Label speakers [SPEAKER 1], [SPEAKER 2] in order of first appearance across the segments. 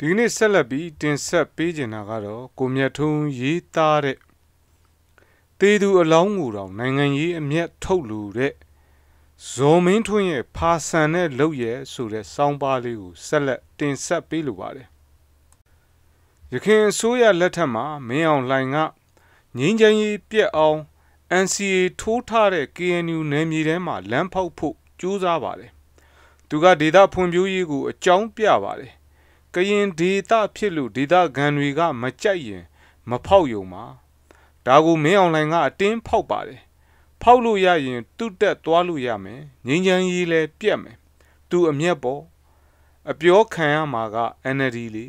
[SPEAKER 1] ဒီကနေ့ဆက်လက်ပြီးတင်ဆက်ပေးကျင်တာကတော့ကိုမြတ်ထွန်းရေးသားတဲ့တေသူအလောင်းကိုတောင်နိုင်ငံရေးအမျက်ထုတ်လူတဲ့ဇော်မင်းထွန်းရဲ့ဖာဆန်တဲ့လုတ်ရဲဆိုတဲ့စောင်းပါးလေးကိုဆက်လက်တင်ဆက်ပေးလိုပါတယ်။ရခင်အစိုးရလက်ထက်မှာမင်းအောင်လှိုင်ကငင်းချင်ရေးပြက်အောင် NCA ထိုးထားတဲ့ KNU နယ်မြေထဲမှာလမ်းဖောက်ဖို့ကြိုးစားပါတယ်။သူကဒေသဖွံ့ဖြိုးရေးကိုအကြောင်းပြပါတယ်ကရင်ဒေတာဖြစ်လို့ဒေတာဂန်တွေကမကြိုက်ရင် မဖောက်ယုံပါဒါကိုမင်းအွန်လိုင်းကအတင်းဖောက်ပါတယ်ဖောက်လို့ရရင်တုတက်သွားလို့ရမယ်ငင်းချမ်းရေးလဲပြက်မယ်သူအမျက်ပေါ်အပြောခံရမှာက NLD လေ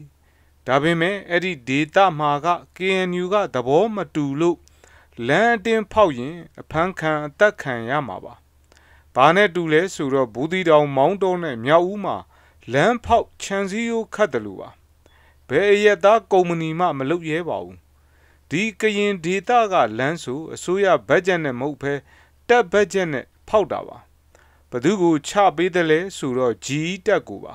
[SPEAKER 1] ဒါပေမဲ့အဲ့ဒီဒေတာမှာက KNU ကသဘောမတူလို့လမ်းအတင်းဖောက်ရင် အဖမ်းခံအသက်ခံရမှာပါဘာနဲ့တူလဲဆိုတော့ဘူးတီတောင်မောင်းတုံးနဲ့မြောက်ဦးမှာလမ်းဖောက်ခြံစည်းရိုးခတ်တယ်လို့ပါဘယ်အရက်သားကုမ္ပဏီမှ မလုပ်ရဲပါဘူးဒီကရင်ဒေတာကလမ်းဆိုအစိုးရဘတ်ဂျက်နဲ့မဟုတ်ဘဲတက်ဘတ်ဂျက်နဲ့ဖောက်တာပါဘသူကိုချပေးတယ်လဲဆိုတော့ GE တက်ကိုပါ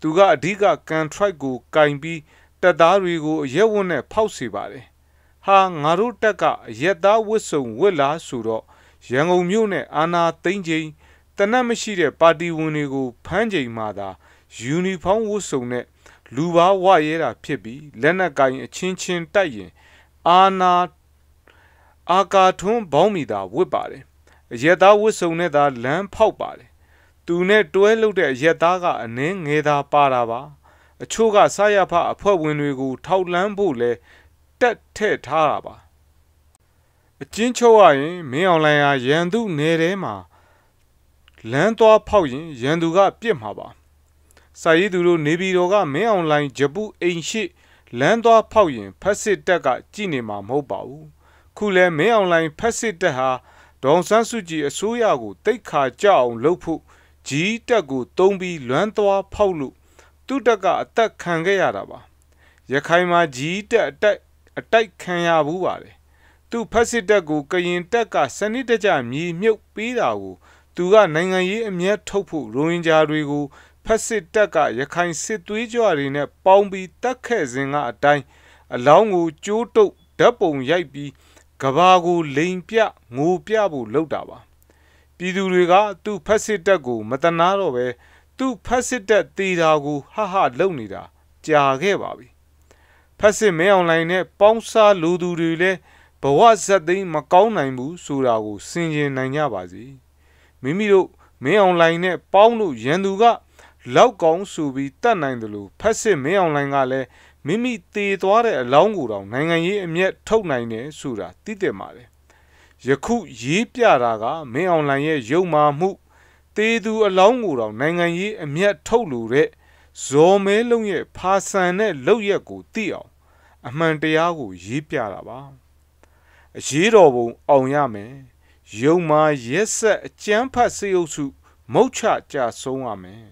[SPEAKER 1] သူကအဓိက contract ကိုကင်ပြီးတက်သားတွေကိုအရက်ဝတ်နဲ့ဖောက်စီပါတယ်ဟာငါတို့တက်ကအရက်သားဝတ်စုံဝတ်လားဆိုတော့ရန်ကုန်မြို့နဲ့အာနာသိန်းချင်းတနတ်မရှိတဲ့ပါတီဝင်တွေကိုဖမ်းချိန်မှသာယူနီဖောင်းဝတ်စုံနဲ့လူပါဝရဲတာဖြစ်ပြီးလက်နက်ကင် အချင်းချင်းတိုက်ရင်အာနာအာကာထွန်းဘောင်းမီတာဝတ်ပါတယ်အရက်သားဝတ်စုံနဲ့သာလမ်းဖောက်ပါတယ်သူနဲ့တွဲလုပ်တဲ့အရက်သားကအနှင်းငယ်သာပါတာပါ အချို့ကဆရဖအဖွဲ့ဝင်တွေကိုထောက်လန်းဖို့လဲတက်ထဲ့ထားတာပါအချင်းချုပ်ရရင်မင်းအောင်လိုင်ဟာရန်သူနယ်ထဲမှာလမ်းသွားဖောက်ရင်ရန်သူက ပြစ်မှာပါစာရေးသူတို့နေပြည်တော်ကမင်းအွန်လိုင်းဂျပူအိမ်ရှိလမ်းသွားဖောက်ရင် ဖက်စစ်တပ်ကကြည်နေမှာမဟုတ်ပါဘူးခုလဲမင်းအွန်လိုင်းဖက်စစ်တပ်ဟာဒေါန်ဆန်းစုကြည်အစိုးရကိုတိတ်ခါကြအောင်လုပ်ဖို့ကြီးတက်ကိုတုံးပြီးလွမ်းသွားဖောက်လို့သူ့တက်ကအသက်ခံခဲ့ရတာပါ ရခိုင်မှာကြီးတက်အတိုက်အတိုက်ခံရဘူးပါတယ်သူ့ဖက်စစ်တက်ကို ကရင်တက်ကစနစ်တကျမြေမြုပ်ပေးတာကို သူကနိုင်ငံရေးအမျက်ထုတ်ဖို့ရိုဟင်ဂျာတွေကိုက်စစ်တပ်ကရခိုင်စစ်သွေးကြွတွေနဲ့ပေါင်းပြီးတတ်ခဲ့စဉ်ကအတိုင်းအလောင်းကိုကျိုးတုပ်ဓာတ်ပုံရိုက်ပြီးကဘာကိုလိန်ပြငိုပြဖို့လုပ်တာပါပြည်သူတွေက သူ့ဖက်စစ်တပ်ကို မတနာတော့ပဲသူ့ဖက်စစ်တပ်တေတာကိုဟဟလုံနေတာကြာခဲ့ပါပြီဖက်စစ်မင်းအွန်လိုင်းနဲ့ပေါင်းစားလူသူတွေလည်းဘဝဇက်သိမ်းမကောင်းနိုင်ဘူးဆိုတာကို စင်ကြင်နိုင်ကြပါစေမိမိတို့မင်းအွန်လိုင်းနဲ့ပေါင်းလို့ရန်သူကလောက်ကောင်းဆိုပြီးတတ်နိုင်တယ်လို့ဖက်စစ်မင်းအောင်လိုင်ကလည်းမိမိတည်သွားတဲ့အလောင်းကိုတောင်နိုင်ငံရေးအမျက်ထုတ်နိုင်တယ်ဆိုတာသိတယ်မှာလေယခုရေးပြတာကမင်းအောင်လိုင်ရဲ့ယုံမာမှုတည်သူအလောင်းကိုတောင်နိုင်ငံရေးအမျက်ထုတ်လို့တဲ့ဇော်မဲလုံးရဲ့ဖာဆန်တဲ့လောက်ရက်ကိုသိအောင်အမှန်တရားကိုရေးပြတာပါအရေးတော်ပုံအောင်ရမယ်ယုံမာရက်ဆက်အကျန်းဖတ်စေုပ်စု မုတ်ချကြဆုံးရမယ်